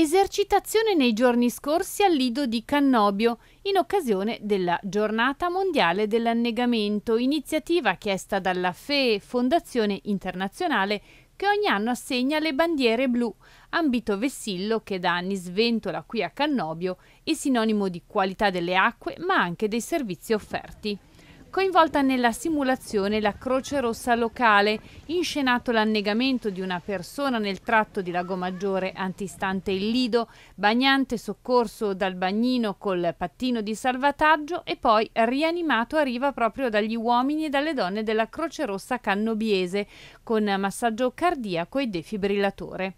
esercitazione nei giorni scorsi al lido di Cannobio in occasione della giornata mondiale dell'annegamento, iniziativa chiesta dalla FE, Fondazione Internazionale, che ogni anno assegna le bandiere blu, ambito vessillo che da anni sventola qui a Cannobio è sinonimo di qualità delle acque ma anche dei servizi offerti coinvolta nella simulazione la Croce Rossa locale, inscenato l'annegamento di una persona nel tratto di Lago Maggiore antistante il Lido, bagnante soccorso dal bagnino col pattino di salvataggio e poi rianimato a riva proprio dagli uomini e dalle donne della Croce Rossa Cannobiese con massaggio cardiaco e defibrillatore.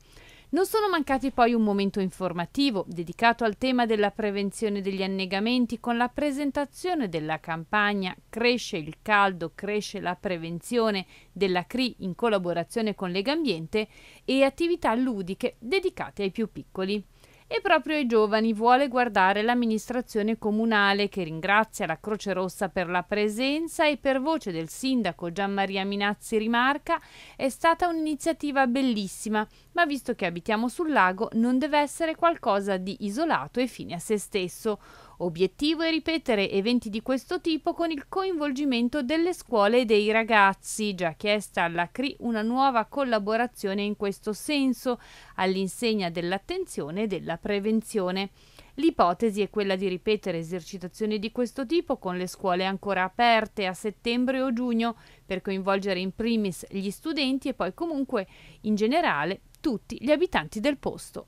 Non sono mancati poi un momento informativo dedicato al tema della prevenzione degli annegamenti con la presentazione della campagna Cresce il caldo, cresce la prevenzione della CRI in collaborazione con Legambiente e attività ludiche dedicate ai più piccoli e proprio ai giovani vuole guardare l'amministrazione comunale che ringrazia la Croce Rossa per la presenza e per voce del sindaco Gianmaria Minazzi rimarca è stata un'iniziativa bellissima, ma visto che abitiamo sul lago non deve essere qualcosa di isolato e fine a se stesso. Obiettivo è ripetere eventi di questo tipo con il coinvolgimento delle scuole e dei ragazzi, già chiesta alla CRI una nuova collaborazione in questo senso, all'insegna dell'attenzione e della prevenzione. L'ipotesi è quella di ripetere esercitazioni di questo tipo con le scuole ancora aperte a settembre o giugno per coinvolgere in primis gli studenti e poi comunque in generale tutti gli abitanti del posto.